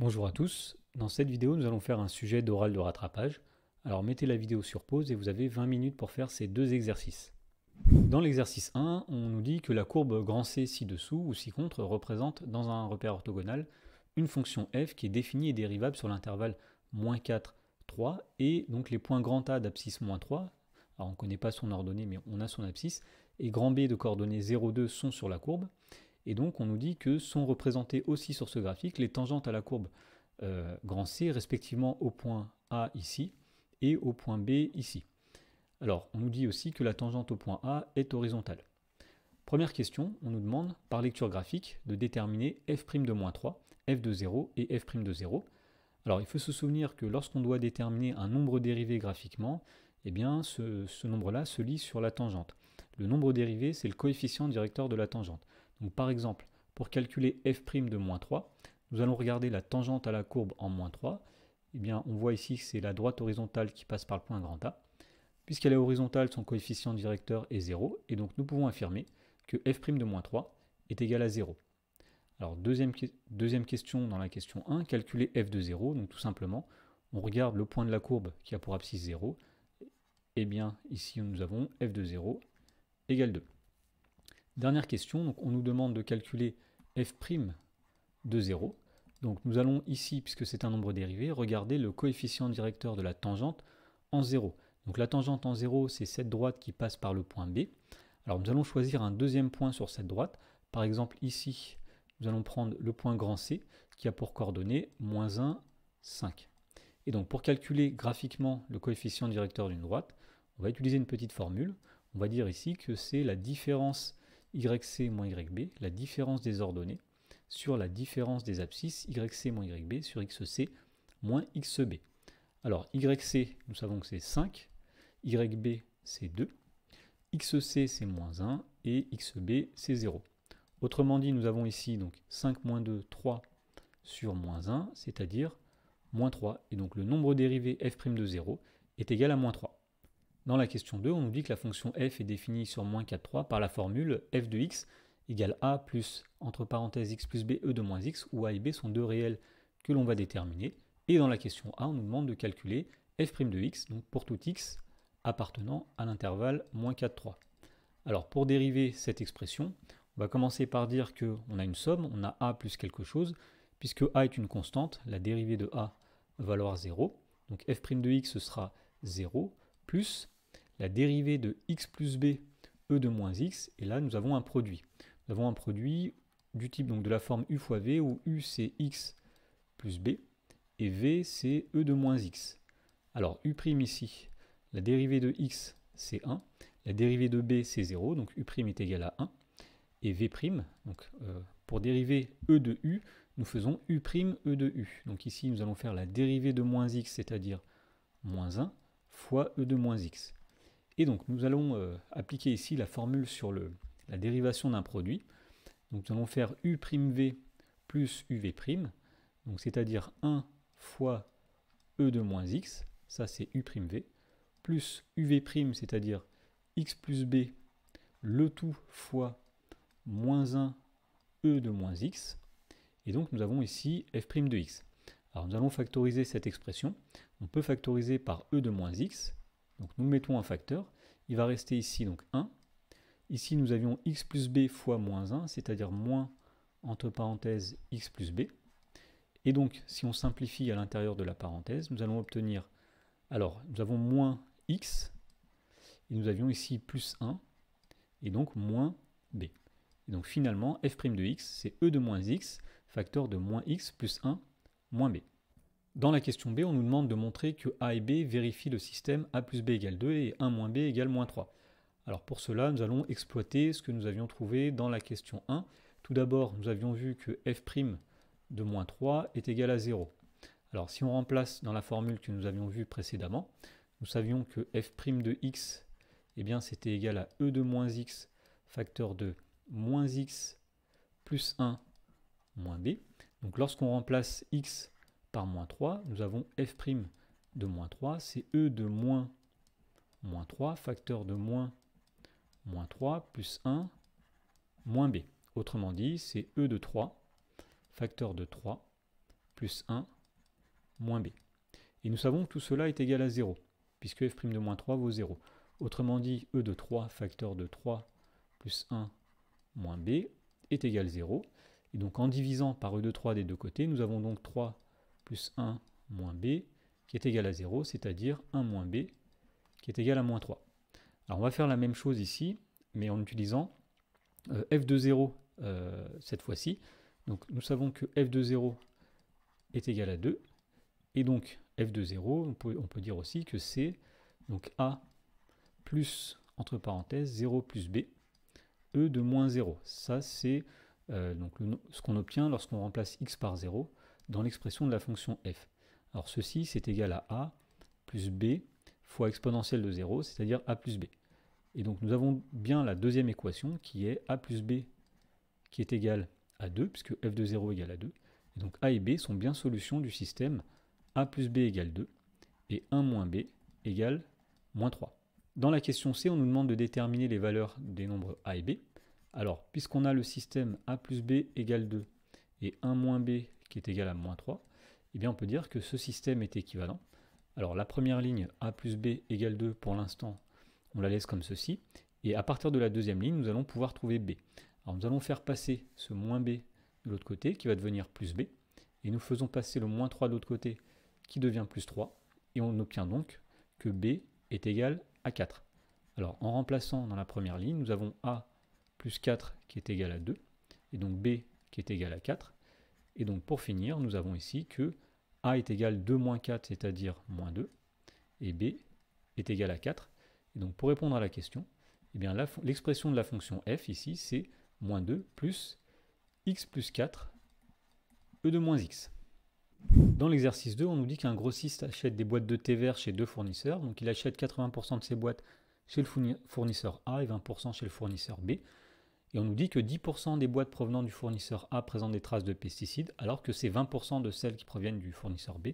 Bonjour à tous, dans cette vidéo nous allons faire un sujet d'oral de rattrapage. Alors mettez la vidéo sur pause et vous avez 20 minutes pour faire ces deux exercices. Dans l'exercice 1, on nous dit que la courbe grand C ci-dessous ou ci-contre représente dans un repère orthogonal une fonction f qui est définie et dérivable sur l'intervalle moins 4, 3 et donc les points grand A d'abscisse moins 3, alors on ne connaît pas son ordonnée mais on a son abscisse, et grand B de coordonnées 0, 2 sont sur la courbe, et donc on nous dit que sont représentées aussi sur ce graphique les tangentes à la courbe euh, grand C, respectivement au point A ici et au point B ici. Alors on nous dit aussi que la tangente au point A est horizontale. Première question, on nous demande par lecture graphique de déterminer f' de moins 3, f de 0 et f' de 0. Alors il faut se souvenir que lorsqu'on doit déterminer un nombre dérivé graphiquement, eh bien ce nombre-là se lit sur la tangente. Le nombre dérivé, c'est le coefficient directeur de la tangente par exemple, pour calculer f' de moins 3, nous allons regarder la tangente à la courbe en moins 3. Eh bien, on voit ici que c'est la droite horizontale qui passe par le point grand A. Puisqu'elle est horizontale, son coefficient directeur est 0, et donc nous pouvons affirmer que f' de moins 3 est égal à 0. Alors deuxième, deuxième question dans la question 1, calculer f de 0, donc tout simplement, on regarde le point de la courbe qui a pour abscisse 0, et eh bien ici nous avons f de 0 égale 2. Dernière question, donc on nous demande de calculer f' de 0. Donc nous allons ici, puisque c'est un nombre dérivé, regarder le coefficient directeur de la tangente en 0. Donc la tangente en 0, c'est cette droite qui passe par le point B. Alors nous allons choisir un deuxième point sur cette droite. Par exemple ici, nous allons prendre le point grand C, qui a pour coordonnées moins 1, 5. Et donc pour calculer graphiquement le coefficient directeur d'une droite, on va utiliser une petite formule. On va dire ici que c'est la différence yc moins yb, la différence des ordonnées, sur la différence des abscisses yc moins yb sur xc moins xb. Alors yc, nous savons que c'est 5, yb c'est 2, xc c'est moins 1 et xb c'est 0. Autrement dit, nous avons ici donc 5 moins 2, 3 sur moins 1, c'est-à-dire moins 3. Et donc le nombre dérivé f' de 0 est égal à moins 3. Dans la question 2, on nous dit que la fonction f est définie sur moins 4,3 par la formule f de x égale a plus entre parenthèses x plus b e de moins x, où a et b sont deux réels que l'on va déterminer. Et dans la question a, on nous demande de calculer f' prime de x, donc pour tout x appartenant à l'intervalle moins 4,3. Alors pour dériver cette expression, on va commencer par dire qu'on a une somme, on a a plus quelque chose, puisque a est une constante, la dérivée de a va valoir 0, donc f' prime de x sera 0, plus la dérivée de x plus b e de moins x, et là nous avons un produit. Nous avons un produit du type donc de la forme u fois v, où u c'est x plus b, et v c'est e de moins x. Alors u' ici, la dérivée de x c'est 1, la dérivée de b c'est 0, donc u' est égal à 1, et v', donc euh, pour dériver e de u, nous faisons u' e de u. Donc ici nous allons faire la dérivée de moins x, c'est-à-dire moins 1, fois e de moins x. Et donc nous allons euh, appliquer ici la formule sur la dérivation d'un produit. nous allons faire U'V plus UV', c'est-à-dire 1 fois E de moins X, ça c'est U'V, plus UV', c'est-à-dire X plus B, le tout fois moins 1 E de moins X, et donc nous avons ici F' de X. Alors nous allons factoriser cette expression, on peut factoriser par E de moins X, donc nous mettons un facteur, il va rester ici donc 1. Ici nous avions x plus b fois moins 1, c'est-à-dire moins entre parenthèses x plus b. Et donc si on simplifie à l'intérieur de la parenthèse, nous allons obtenir, alors nous avons moins x, et nous avions ici plus 1, et donc moins b. Et donc finalement f' de x, c'est e de moins x, facteur de moins x plus 1 moins b. Dans la question B, on nous demande de montrer que A et B vérifient le système A plus B égale 2 et 1 moins B égale moins 3. Alors pour cela, nous allons exploiter ce que nous avions trouvé dans la question 1. Tout d'abord, nous avions vu que f' de moins 3 est égal à 0. Alors si on remplace dans la formule que nous avions vue précédemment, nous savions que f' de x, eh bien c'était égal à e de moins x facteur de moins x plus 1 moins b. Donc lorsqu'on remplace x par moins 3, nous avons f' de moins 3, c'est e de moins moins 3, facteur de moins moins 3 plus 1 moins b. Autrement dit, c'est e de 3, facteur de 3 plus 1 moins b. Et nous savons que tout cela est égal à 0, puisque f' de moins 3 vaut 0. Autrement dit, e de 3, facteur de 3 plus 1 moins b est égal à 0. Et donc en divisant par e de 3 des deux côtés, nous avons donc 3 plus 1 moins b qui est égal à 0, c'est-à-dire 1 moins b qui est égal à moins 3. Alors on va faire la même chose ici, mais en utilisant euh, f de 0 euh, cette fois-ci. Donc nous savons que f de 0 est égal à 2, et donc f de 0, on peut, dire aussi que c'est donc a plus, entre parenthèses, 0 plus b, e de moins 0. Ça c'est euh, donc ce qu'on obtient lorsqu'on remplace x par 0 dans l'expression de la fonction f. Alors ceci, c'est égal à a plus b fois exponentielle de 0, c'est-à-dire a plus b. Et donc nous avons bien la deuxième équation qui est a plus b qui est égal à 2, puisque f de 0 égale à 2. Et donc a et b sont bien solutions du système a plus b égale 2 et 1 moins b égale moins 3. Dans la question C, on nous demande de déterminer les valeurs des nombres a et b. Alors, puisqu'on a le système a plus b égale 2 et 1 moins b qui est égal à moins 3, eh bien on peut dire que ce système est équivalent. Alors la première ligne a plus b égale 2 pour l'instant, on la laisse comme ceci. Et à partir de la deuxième ligne, nous allons pouvoir trouver b. Alors nous allons faire passer ce moins b de l'autre côté qui va devenir plus b. Et nous faisons passer le moins 3 de l'autre côté qui devient plus 3. Et on obtient donc que b est égal à 4. Alors en remplaçant dans la première ligne, nous avons a plus 4 qui est égal à 2. Et donc b qui est égal à 4. Et donc pour finir, nous avons ici que a est égal à 2 moins 4, c'est-à-dire moins 2, et b est égal à 4. Et donc pour répondre à la question, eh l'expression de la fonction f ici, c'est moins 2 plus x plus 4, e de moins x. Dans l'exercice 2, on nous dit qu'un grossiste achète des boîtes de thé vert chez deux fournisseurs. Donc il achète 80% de ses boîtes chez le fournisseur A et 20% chez le fournisseur B. Et on nous dit que 10% des boîtes provenant du fournisseur A présentent des traces de pesticides, alors que c'est 20% de celles qui proviennent du fournisseur B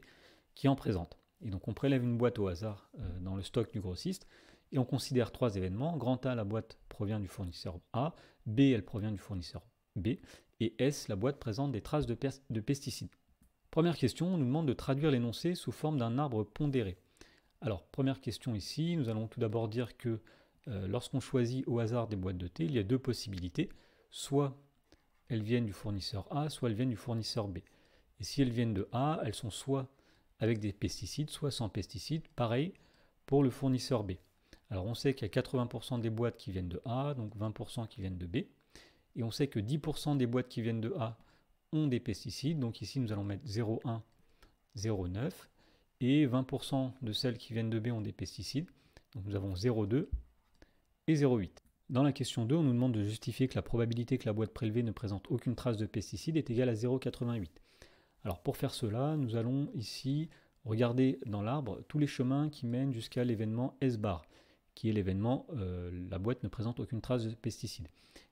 qui en présentent. Et donc on prélève une boîte au hasard euh, mmh. dans le stock du grossiste et on considère trois événements. Grand A, la boîte provient du fournisseur A, B, elle provient du fournisseur B, et S, la boîte présente des traces de pesticides. Première question, on nous demande de traduire l'énoncé sous forme d'un arbre pondéré. Alors, première question ici, nous allons tout d'abord dire que euh, lorsqu'on choisit au hasard des boîtes de thé, il y a deux possibilités. Soit elles viennent du fournisseur A, soit elles viennent du fournisseur B. Et si elles viennent de A, elles sont soit avec des pesticides, soit sans pesticides. Pareil pour le fournisseur B. Alors on sait qu'il y a 80% des boîtes qui viennent de A, donc 20% qui viennent de B. Et on sait que 10% des boîtes qui viennent de A ont des pesticides. Donc ici nous allons mettre 0,1, 0,9. Et 20% de celles qui viennent de B ont des pesticides. Donc nous avons 0,2 et 0,8. Dans la question 2, on nous demande de justifier que la probabilité que la boîte prélevée ne présente aucune trace de pesticide est égale à 0,88. Alors pour faire cela, nous allons ici regarder dans l'arbre tous les chemins qui mènent jusqu'à l'événement S-bar, qui est l'événement euh, la boîte ne présente aucune trace de pesticide.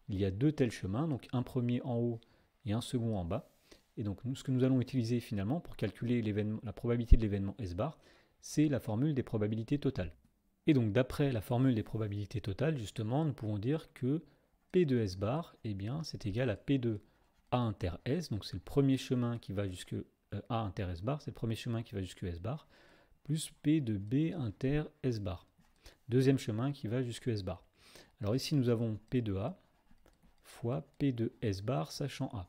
Il y a deux tels chemins, donc un premier en haut et un second en bas. Et donc ce que nous allons utiliser finalement pour calculer la probabilité de l'événement S-bar, c'est la formule des probabilités totales. Et donc d'après la formule des probabilités totales, justement, nous pouvons dire que P de S bar, eh bien, c'est égal à P de A inter S, donc c'est le premier chemin qui va jusque euh, A inter S bar, c'est le premier chemin qui va jusque S bar, plus P de B inter S bar. Deuxième chemin qui va jusque S bar. Alors ici nous avons P de A fois P de S bar sachant A,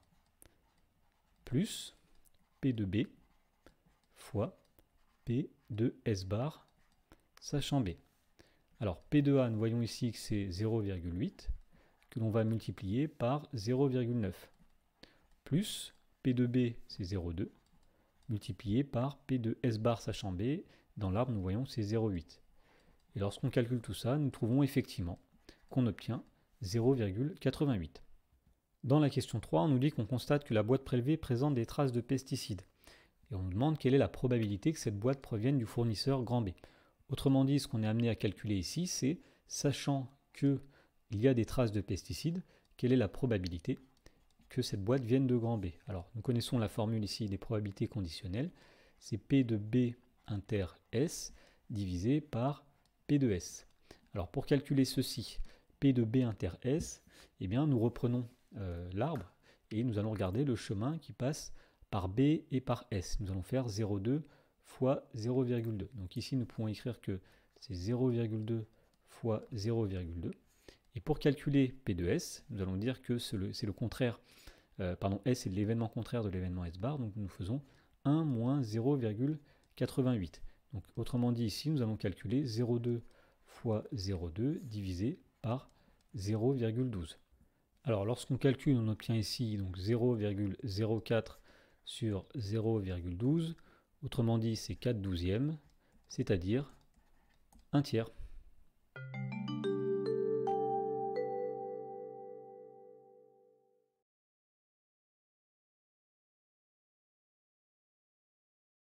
plus P de B fois P de S bar sachant B. Alors P2A, nous voyons ici que c'est 0,8 que l'on va multiplier par 0,9 plus P2B, c'est 0,2 multiplié par P2S bar sachant B. Dans l'arbre, nous voyons c'est 0,8. Et lorsqu'on calcule tout ça, nous trouvons effectivement qu'on obtient 0,88. Dans la question 3, on nous dit qu'on constate que la boîte prélevée présente des traces de pesticides. Et on nous demande quelle est la probabilité que cette boîte provienne du fournisseur grand B. Autrement dit, ce qu'on est amené à calculer ici, c'est, sachant qu'il y a des traces de pesticides, quelle est la probabilité que cette boîte vienne de grand B Alors, nous connaissons la formule ici des probabilités conditionnelles. C'est P de B inter S divisé par P de S. Alors, pour calculer ceci, P de B inter S, eh bien, nous reprenons euh, l'arbre et nous allons regarder le chemin qui passe par B et par S. Nous allons faire 0,2 fois 0,2. Donc ici, nous pouvons écrire que c'est 0,2 fois 0,2. Et pour calculer P de S, nous allons dire que c'est le, contraire, euh, pardon, S est l'événement contraire de l'événement S bar, donc nous faisons 1 moins 0,88. Donc autrement dit ici, nous allons calculer 0,2 fois 0,2 divisé par 0,12. Alors lorsqu'on calcule, on obtient ici donc 0,04 sur 0,12. Autrement dit, c'est 4 douzièmes, c'est-à-dire 1 tiers.